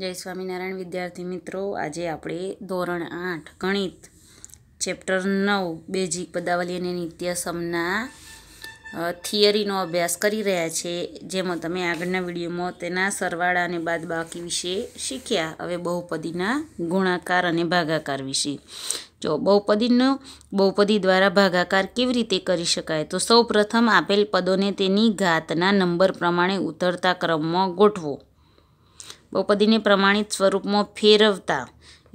જય સ્વામિનારાયણ વિદ્યાર્થી મિત્રો આજે આપણે ધોરણ આઠ ગણિત ચેપ્ટર નવ બેઝિક પદાવલી અને નિત્યસમના થિયરીનો અભ્યાસ કરી રહ્યા છે જેમાં તમે આગળના વિડીયોમાં તેના સરવાળા અને બાદબાકી વિશે શીખ્યા હવે બહુપદીના ગુણાકાર અને ભાગાકાર વિશે જો બહુપદીનો બહુપદી દ્વારા ભાગાકાર કેવી રીતે કરી શકાય તો સૌપ્રથમ આપેલ પદોને તેની ઘાતના નંબર પ્રમાણે ઉતરતા ક્રમમાં ગોઠવો બહુપદીને પ્રમાણિત સ્વરૂપમાં ફેરવતા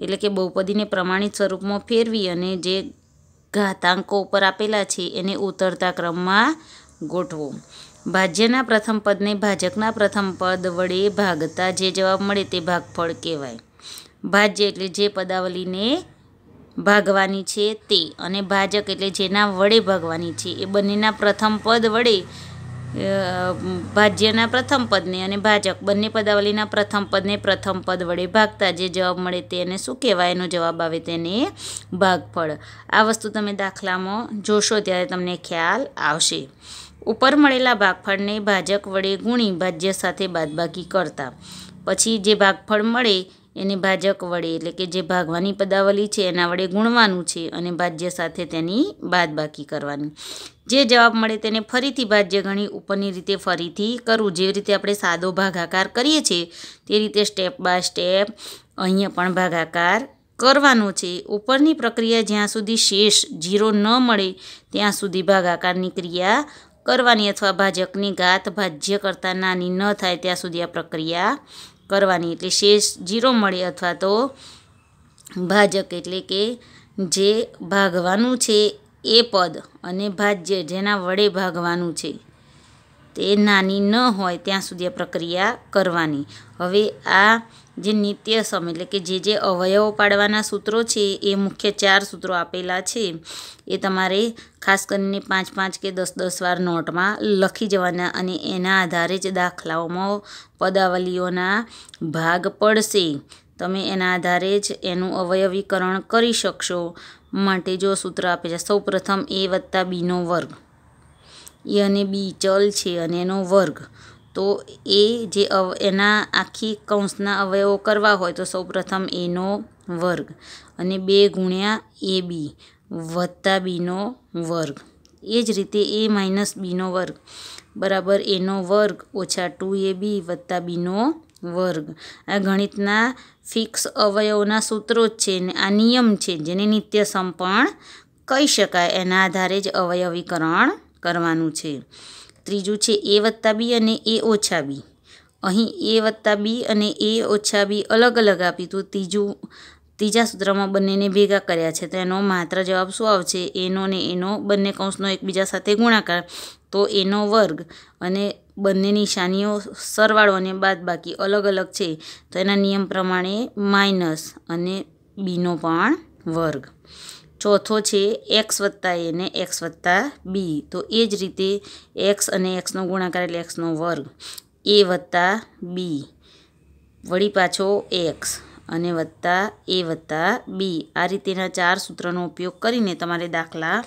એટલે કે બહુપદીને પ્રમાણિત સ્વરૂપમાં ફેરવી અને જે ઘાતાંકો ઉપર આપેલા છે એને ઉતરતા ક્રમમાં ગોઠવો ભાજ્યના પ્રથમ પદને ભાજકના પ્રથમ પદ વડે ભાગતા જે જવાબ મળે તે ભાગફળ કહેવાય ભાજ્ય એટલે જે પદાવલીને ભાગવાની છે તે અને ભાજક એટલે જેના વડે ભાગવાની છે એ બંનેના પ્રથમ પદ વડે ભાજ્યના પ્રથમ પદને અને ભાજક બંને પદાવલીના પ્રથમ પદને પ્રથમ પદ વડે ભાગતા જે જવાબ મળે તેને શું કહેવાય એનો જવાબ આવે તેને ભાગફળ આ વસ્તુ તમે દાખલામાં જોશો ત્યારે તમને ખ્યાલ આવશે ઉપર મળેલા ભાગફળને ભાજક વડે ગુણી ભાજ્ય સાથે બાદબાકી કરતા પછી જે ભાગફળ મળે એને ભાજક વડે એટલે કે જે ભાગવાની પદાવલી છે એના વડે ગુણવાનું છે અને ભાજ્ય સાથે તેની બાદબાકી કરવાની જે જવાબ મળે તેને ફરીથી ભાજ્ય ગણી ઉપરની રીતે ફરીથી કરવું જે રીતે આપણે સાદો ભાગાકાર કરીએ છીએ તે રીતે સ્ટેપ બાય સ્ટેપ અહીંયા પણ ભાગાકાર કરવાનો છે ઉપરની પ્રક્રિયા જ્યાં સુધી શેષ જીરો ન મળે ત્યાં સુધી ભાગાકારની ક્રિયા કરવાની અથવા ભાજકની ઘાત ભાજ્ય કરતાં નાની ન થાય ત્યાં સુધી આ પ્રક્રિયા કરવાની એટલે શેષ જીરો મળે અથવા તો ભાજક એટલે કે જે ભાગવાનું છે એ પદ અને ભાજ્ય જેના વડે ભાગવાનું છે તે નાની ન હોય ત્યાં સુધી આ પ્રક્રિયા કરવાની હવે આ જે નિત્ય સમ એટલે કે જે જે અવયવો પાડવાના સૂત્રો છે એ મુખ્ય ચાર સૂત્રો આપેલા છે એ તમારે ખાસ કરીને પાંચ પાંચ કે દસ દસ વાર નોટમાં લખી જવાના અને એના આધારે જ દાખલાઓમાં પદાવલીઓના ભાગ પડશે તમે એના આધારે જ એનું અવયવીકરણ કરી શકશો માટે જો સૂત્ર આપે છે સૌ પ્રથમ એ વત્તા બીનો વર્ગ એ અને બી ચલ છે અને એનો વર્ગ તો એ જે એના આખી કૌંસના અવયવો કરવા હોય તો સૌપ્રથમ એનો વર્ગ અને બે ગુણ્યા એ બી વત્તા બીનો વર્ગ એ જ રીતે એ માઇનસ બીનો વર્ગ બરાબર એનો વર્ગ ઓછા ટુ એ બી વત્તા બીનો વર્ગ આ ગણિતના ફિક્સ અવયવોના સૂત્રો જ છે ને આ નિયમ છે જેને નિત્ય સંપણ કહી શકાય એના આધારે જ અવયવીકરણ કરવાનું છે ત્રીજું છે એ વત્તા બી અને એ ઓછા બી અહીં એ વત્તા બી અને એ ઓછા બી અલગ અલગ આપ્યું તો ત્રીજું ત્રીજા સૂત્રમાં બંનેને ભેગા કર્યા છે તો એનો માત્ર જવાબ શું આવશે એનો ને એનો બંને કૌંસનો એકબીજા સાથે ગુણાકાર તો એનો વર્ગ અને બંને નિશાનીઓ સરવાળો અને બાદબાકી અલગ અલગ છે તો એના નિયમ પ્રમાણે માઇનસ અને બીનો પણ વર્ગ ચોથો છે એક્સ વત્તા એ ને એક્સ વત્તા બી તો એ જ રીતે એક્સ અને એક્સનો ગુણાકાર એટલે એક્સનો વર્ગ એ વત્તા બી વળી પાછો એક્સ અને વત્તા એ વત્તા બી આ રીતેના ચાર સૂત્રનો ઉપયોગ કરીને તમારે દાખલા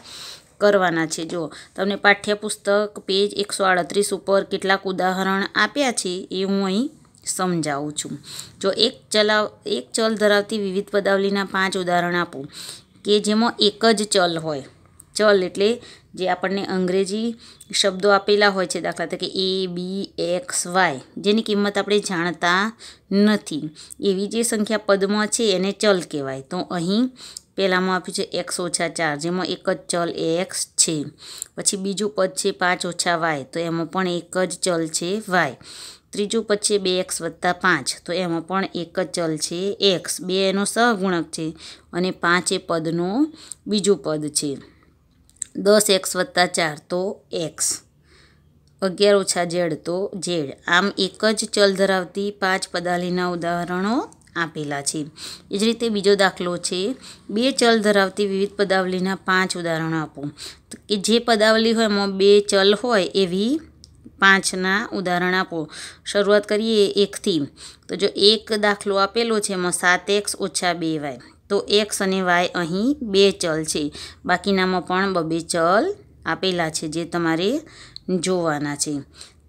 કરવાના છે જો તમને પાઠ્યપુસ્તક પેજ એકસો આડત્રીસ ઉપર કેટલાક ઉદાહરણ આપ્યા છે એ હું અહીં સમજાવું છું જો એક ચલાવ એક ચલ ધરાવતી વિવિધ પદાવલીના પાંચ ઉદાહરણ આપું કે જેમાં એક જ ચલ હોય ચલ એટલે જે આપણને અંગ્રેજી શબ્દો આપેલા હોય છે દાખલા તરીકે એ બી એક્સ વાય જેની કિંમત આપણે જાણતા નથી એવી જે સંખ્યા પદમાં છે એને ચલ કહેવાય તો અહીં પહેલાંમાં આપ્યું છે એક્સ ઓછા ચાર જેમાં એક જ ચલ એક્સ છે પછી બીજું પદ છે પાંચ ઓછા વાય તો એમાં પણ એક જ ચલ છે વાય ત્રીજું પછી બે એક્સ વત્તા પાંચ તો એમાં પણ એક જ ચલ છે એક્સ બે એનો સહગુણક છે અને પાંચ એ પદનું બીજું પદ છે દસ એક્સ વત્તા ચાર તો એક્સ અગિયાર ઓછા ઝેડ તો ઝેડ આમ એક જ ચલ ધરાવતી પાંચ પદાલીના ઉદાહરણો આપેલા છે એ જ રીતે બીજો દાખલો છે બે ચલ ધરાવતી વિવિધ પદાવલીના પાંચ ઉદાહરણો આપો કે જે પદાવલી હોય એમાં બે ચલ હોય એવી પાંચના ઉદાહરણ આપો શરૂઆત કરીએ એકથી તો જો એક દાખલો આપેલો છે એમાં સાત એક્સ ઓછા બે વાય તો એક્સ અને વાય અહીં બે ચલ છે બાકીનામાં પણ બબે ચલ આપેલા છે જે તમારે જોવાના છે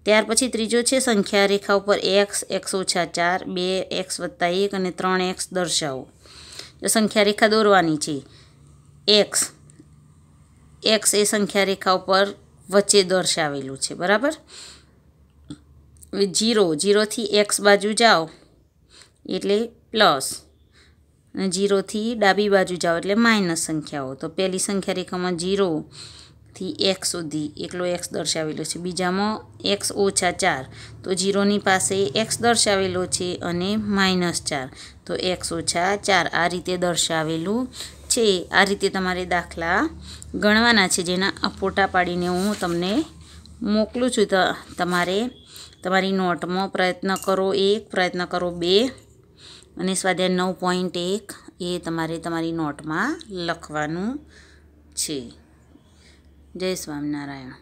ત્યાર પછી ત્રીજો છે સંખ્યા રેખા ઉપર એક્સ એક્સ ઓછા ચાર બે એક્સ વત્તા એક અને ત્રણ એક્સ દર્શાવો જો સંખ્યા રેખા દોરવાની છે એક્સ એક્સ એ સંખ્યા રેખા ઉપર વચ્ચે દર્શાવેલું છે બરાબર જીરો જીરોથી એક્સ બાજુ જાઓ એટલે પ્લસ અને જીરોથી ડાબી બાજુ જાઓ એટલે માઇનસ સંખ્યાઓ તો પહેલી સંખ્યા રેખામાં જીરોથી એક્સ સુધી એકલો એક્સ દર્શાવેલો છે બીજામાં એક્સ ઓછા ચાર તો જીરોની પાસે એક્સ દર્શાવેલો છે અને માઇનસ ચાર તો એક્સ ઓછા ચાર આ રીતે દર્શાવેલું છે આ રીતે તમારે દાખલા ગણવાના છે જેના આ ફોટા પાડીને હું તમને મોકલું છું તમારે તમારી નોટમાં પ્રયત્ન કરો એક પ્રયત્ન કરો બે અને સ્વાધ્યાય નવ પોઈન્ટ એક એ તમારે તમારી નોટમાં લખવાનું છે જય સ્વામિનારાયણ